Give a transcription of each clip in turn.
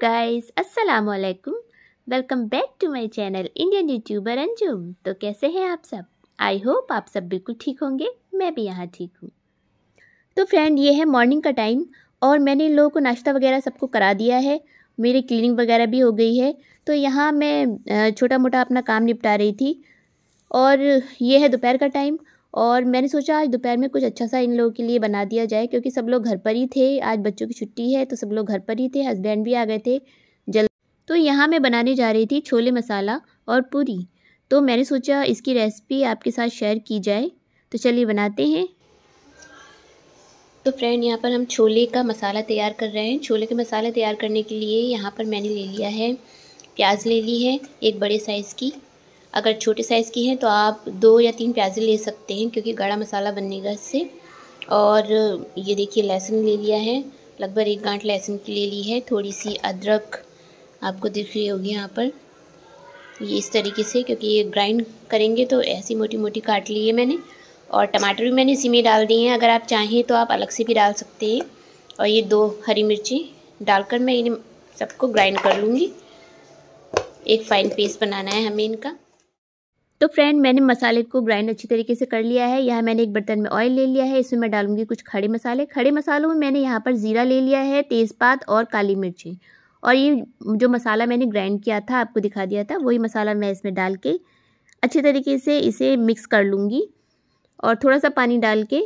guys अस्सलाम वालेकुम welcome back to my channel Indian YouTuber Anjum तो कैसे हैं आप सब आई होप आप सब बिल्कुल ठीक होंगे मैं भी यहाँ ठीक हूँ तो फ्रेंड ये है मॉर्निंग का टाइम और मैंने इन लोगों को नाश्ता वगैरह सबको करा दिया है मेरी क्लीनिंग वगैरह भी हो गई है तो यहाँ मैं छोटा मोटा अपना काम निपटा रही थी और ये है दोपहर का टाइम और मैंने सोचा आज दोपहर में कुछ अच्छा सा इन लोगों के लिए बना दिया जाए क्योंकि सब लोग घर पर ही थे आज बच्चों की छुट्टी है तो सब लोग घर पर ही थे हस्बैंड भी आ गए थे जल्द तो यहाँ मैं बनाने जा रही थी छोले मसाला और पूरी तो मैंने सोचा इसकी रेसिपी आपके साथ शेयर की जाए तो चलिए बनाते हैं तो फ्रेंड यहाँ पर हम छोले का मसाला तैयार कर रहे हैं छोले का मसाला तैयार करने के लिए यहाँ पर मैंने ले लिया है प्याज ले ली है एक बड़े साइज़ की अगर छोटे साइज़ की है तो आप दो या तीन प्याजे ले सकते हैं क्योंकि गाढ़ा मसाला बनेगा इससे और ये देखिए लहसुन ले लिया है लगभग एक गांठ लहसुन की ले ली है थोड़ी सी अदरक आपको दिख रही होगी यहाँ पर ये इस तरीके से क्योंकि ये ग्राइंड करेंगे तो ऐसी मोटी मोटी काट ली है मैंने और टमाटर भी मैंने इसी में डाल दिए हैं अगर आप चाहें तो आप अलग से भी डाल सकते हैं और ये दो हरी मिर्ची डालकर मैं इन सबको ग्राइंड कर लूँगी एक फ़ाइन पेस्ट बनाना है हमें इनका तो फ्रेंड मैंने मसाले को ग्राइंड अच्छी तरीके से कर लिया है यहाँ मैंने एक बर्तन में ऑयल ले लिया है इसमें मैं डालूंगी कुछ खड़े मसाले खड़े मसालों में मैंने यहाँ पर ज़ीरा ले लिया है तेज़पात और काली मिर्ची और ये जो मसाला मैंने ग्राइंड किया था आपको दिखा दिया था वही मसाला मैं इसमें डाल के अच्छे तरीके से इसे मिक्स कर लूँगी और थोड़ा सा पानी डाल के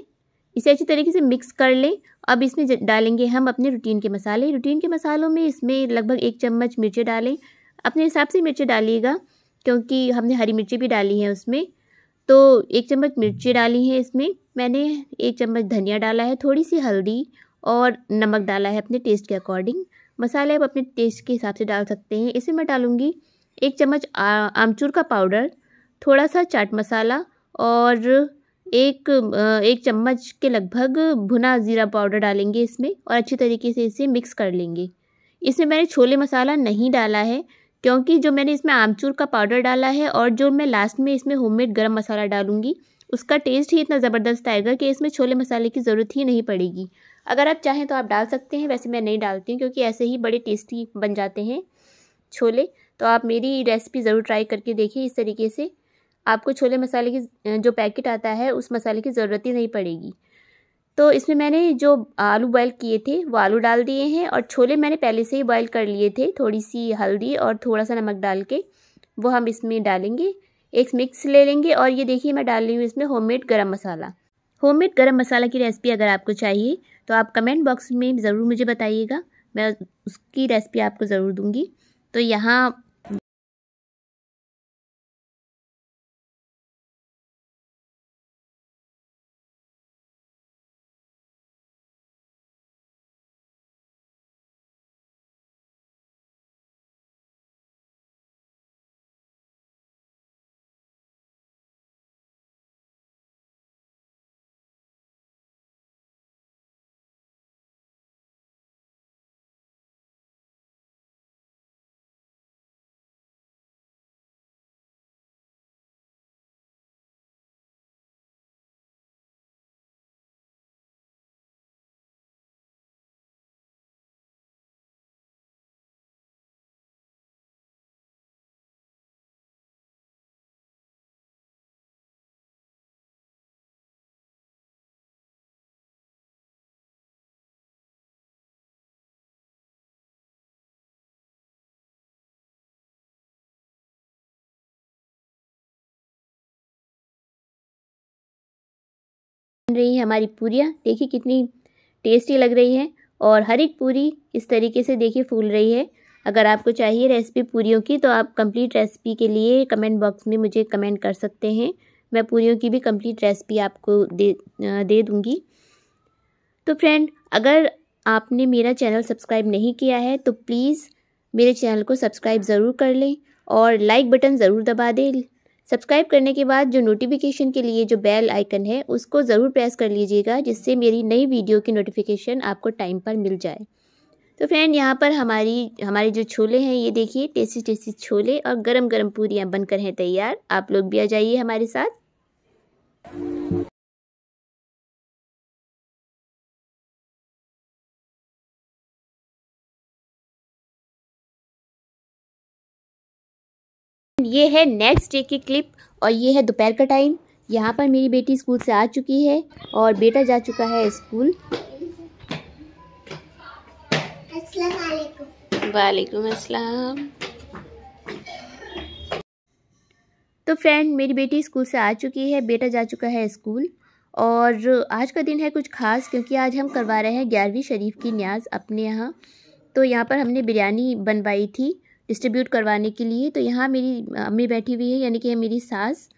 इसे अच्छी तरीके से मिक्स कर लें अब इसमें डालेंगे हम अपने रूटीन के मसाले रूटीन के मसालों में इसमें लगभग एक चम्मच मिर्ची डालें अपने हिसाब से मिर्ची डालिएगा क्योंकि हमने हरी मिर्ची भी डाली है उसमें तो एक चम्मच मिर्ची डाली है इसमें मैंने एक चम्मच धनिया डाला है थोड़ी सी हल्दी और नमक डाला है अपने टेस्ट के अकॉर्डिंग मसाले आप अपने टेस्ट के हिसाब से डाल सकते हैं इसमें मैं डालूँगी एक चम्मच आमचूर का पाउडर थोड़ा सा चाट मसाला और एक एक चम्मच के लगभग भुना ज़ीरा पाउडर डालेंगे इसमें और अच्छी तरीके से इसे मिक्स कर लेंगे इसमें मैंने छोले मसाला नहीं डाला है क्योंकि जो मैंने इसमें आमचूर का पाउडर डाला है और जो मैं लास्ट में इसमें होममेड गरम मसाला डालूंगी उसका टेस्ट ही इतना ज़बरदस्त आएगा कि इसमें छोले मसाले की ज़रूरत ही नहीं पड़ेगी अगर आप चाहें तो आप डाल सकते हैं वैसे मैं नहीं डालती हूँ क्योंकि ऐसे ही बड़े टेस्टी बन जाते हैं छोले तो आप मेरी रेसिपी ज़रूर ट्राई करके देखिए इस तरीके से आपको छोले मसाले की जो पैकेट आता है उस मसाले की ज़रूरत ही नहीं पड़ेगी तो इसमें मैंने जो आलू बॉयल किए थे वो आलू डाल दिए हैं और छोले मैंने पहले से ही बॉयल कर लिए थे थोड़ी सी हल्दी और थोड़ा सा नमक डाल के वो हम इसमें डालेंगे एक मिक्स ले लेंगे और ये देखिए मैं डाल रही हूँ इसमें होममेड गरम मसाला होममेड गरम मसाला की रेसिपी अगर आपको चाहिए तो आप कमेंट बॉक्स में ज़रूर मुझे बताइएगा मैं उसकी रेसिपी आपको ज़रूर दूँगी तो यहाँ बन रही है हमारी पूरियाँ देखिए कितनी टेस्टी लग रही है और हर एक पूरी इस तरीके से देखिए फूल रही है अगर आपको चाहिए रेसिपी पूरियों की तो आप कंप्लीट रेसिपी के लिए कमेंट बॉक्स में मुझे कमेंट कर सकते हैं मैं पूरियों की भी कंप्लीट रेसिपी आपको दे दे दूँगी तो फ्रेंड अगर आपने मेरा चैनल सब्सक्राइब नहीं किया है तो प्लीज़ मेरे चैनल को सब्सक्राइब ज़रूर कर लें और लाइक बटन ज़रूर दबा दें सब्सक्राइब करने के बाद जो नोटिफिकेशन के लिए जो बेल आइकन है उसको ज़रूर प्रेस कर लीजिएगा जिससे मेरी नई वीडियो की नोटिफिकेशन आपको टाइम पर मिल जाए तो फ्रेंड यहाँ पर हमारी हमारे जो छोले हैं ये देखिए टेस्टी टेस्टी छोले और गरम गरम पूरियाँ बनकर हैं तैयार आप लोग भी आ जाइए हमारे साथ ये है नेक्स्ट डे की क्लिप और ये है दोपहर का टाइम यहाँ पर मेरी बेटी स्कूल से आ चुकी है और बेटा जा चुका है स्कूल वालेकुम अस्सलाम तो फ्रेंड मेरी बेटी स्कूल से आ चुकी है बेटा जा चुका है स्कूल और आज का दिन है कुछ खास क्योंकि आज हम करवा रहे हैं ग्यारहवीं शरीफ की न्याज अपने यहाँ तो यहाँ पर हमने बिरयानी बनवाई थी डिस्ट्रीब्यूट करवाने के लिए तो यहाँ मेरी अम्मी बैठी हुई है यानी कि मेरी सास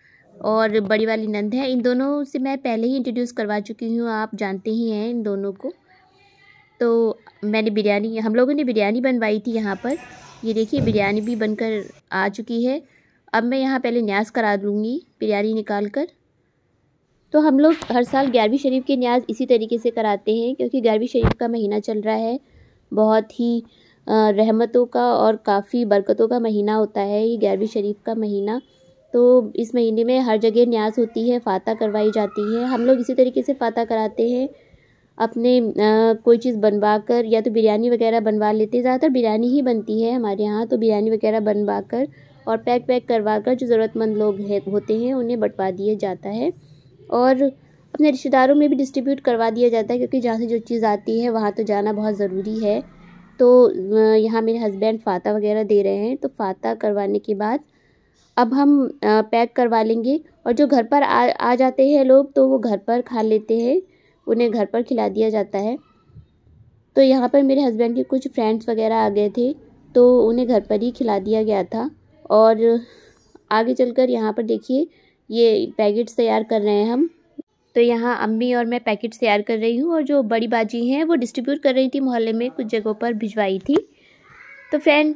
और बड़ी वाली नंद है इन दोनों से मैं पहले ही इंट्रोड्यूस करवा चुकी हूँ आप जानते ही हैं इन दोनों को तो मैंने बिरयानी हम लोगों ने बिरयानी बनवाई थी यहाँ पर ये देखिए बिरयानी भी बनकर आ चुकी है अब मैं यहाँ पहले न्यास करा दूँगी बिरयानी निकाल कर तो हम लोग हर साल ग्यारहवीं शरीफ के न्याज इसी तरीके से कराते हैं क्योंकि ग्यारहवीं शरीफ का महीना चल रहा है बहुत ही रहमतों का और काफ़ी बरकतों का महीना होता है ये ग्यारहवीं शरीफ का महीना तो इस महीने में हर जगह न्याज़ होती है फ़ाता करवाई जाती है हम लोग इसी तरीके से फ़ाता कराते हैं अपने आ, कोई चीज़ बनवा कर या तो बिरयानी वगैरह बनवा लेते हैं ज़्यादातर बिरयानी ही बनती है हमारे यहाँ तो बिरयानी वगैरह बनवा कर और पैक पैक करवा कर जो ज़रूरतमंद लोग है होते हैं उन्हें बंटवा दिया जाता है और अपने रिश्तेदारों में भी डिस्ट्रीब्यूट करवा दिया जाता है क्योंकि जहाँ से जो चीज़ आती है वहाँ तो जाना बहुत ज़रूरी है तो यहाँ मेरे हस्बैंड फ़ाता वगैरह दे रहे हैं तो फ़ाता करवाने के बाद अब हम पैक करवा लेंगे और जो घर पर आ आ जाते हैं लोग तो वो घर पर खा लेते हैं उन्हें घर पर खिला दिया जाता है तो यहाँ पर मेरे हस्बैंड के कुछ फ्रेंड्स वगैरह आ गए थे तो उन्हें घर पर ही खिला दिया गया था और आगे चलकर यहाँ पर देखिए ये पैकेट्स तैयार कर रहे हैं हम तो यहाँ अम्मी और मैं पैकेट तैयार कर रही हूँ और जो बड़ी बाजी हैं वो डिस्ट्रीब्यूट कर रही थी मोहल्ले में कुछ जगहों पर भिजवाई थी तो फ्रेंड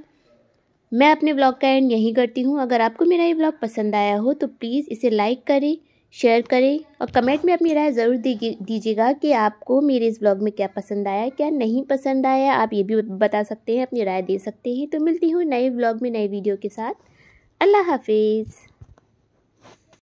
मैं अपने ब्लॉग का एंड यहीं करती हूँ अगर आपको मेरा ये ब्लॉग पसंद आया हो तो प्लीज़ इसे लाइक करें शेयर करें और कमेंट में अपनी राय ज़रूर दीजिएगा कि आपको मेरे इस ब्लॉग में क्या पसंद आया क्या नहीं पसंद आया आप ये भी बता सकते हैं अपनी राय दे सकते हैं तो मिलती हूँ नए ब्लॉग में नए वीडियो के साथ अल्लाह हाफिज़